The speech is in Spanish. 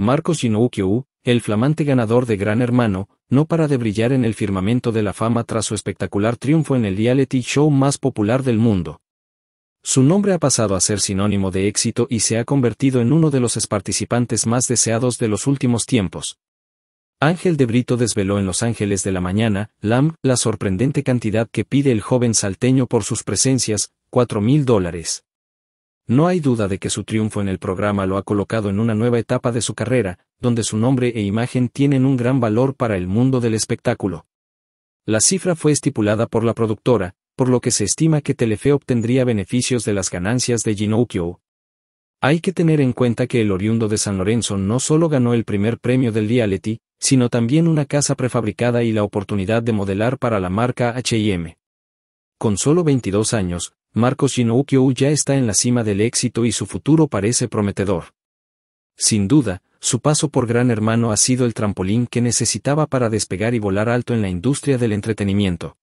Marcos Inoukyu, el flamante ganador de Gran Hermano, no para de brillar en el firmamento de la fama tras su espectacular triunfo en el reality show más popular del mundo. Su nombre ha pasado a ser sinónimo de éxito y se ha convertido en uno de los participantes más deseados de los últimos tiempos. Ángel de Brito desveló en Los Ángeles de la Mañana, LAM, la sorprendente cantidad que pide el joven salteño por sus presencias, 4 mil dólares. No hay duda de que su triunfo en el programa lo ha colocado en una nueva etapa de su carrera, donde su nombre e imagen tienen un gran valor para el mundo del espectáculo. La cifra fue estipulada por la productora, por lo que se estima que Telefe obtendría beneficios de las ganancias de Ginokyo. Hay que tener en cuenta que el oriundo de San Lorenzo no solo ganó el primer premio del reality, sino también una casa prefabricada y la oportunidad de modelar para la marca H&M. Con solo 22 años, Marcos Shinoukyo ya está en la cima del éxito y su futuro parece prometedor. Sin duda, su paso por Gran Hermano ha sido el trampolín que necesitaba para despegar y volar alto en la industria del entretenimiento.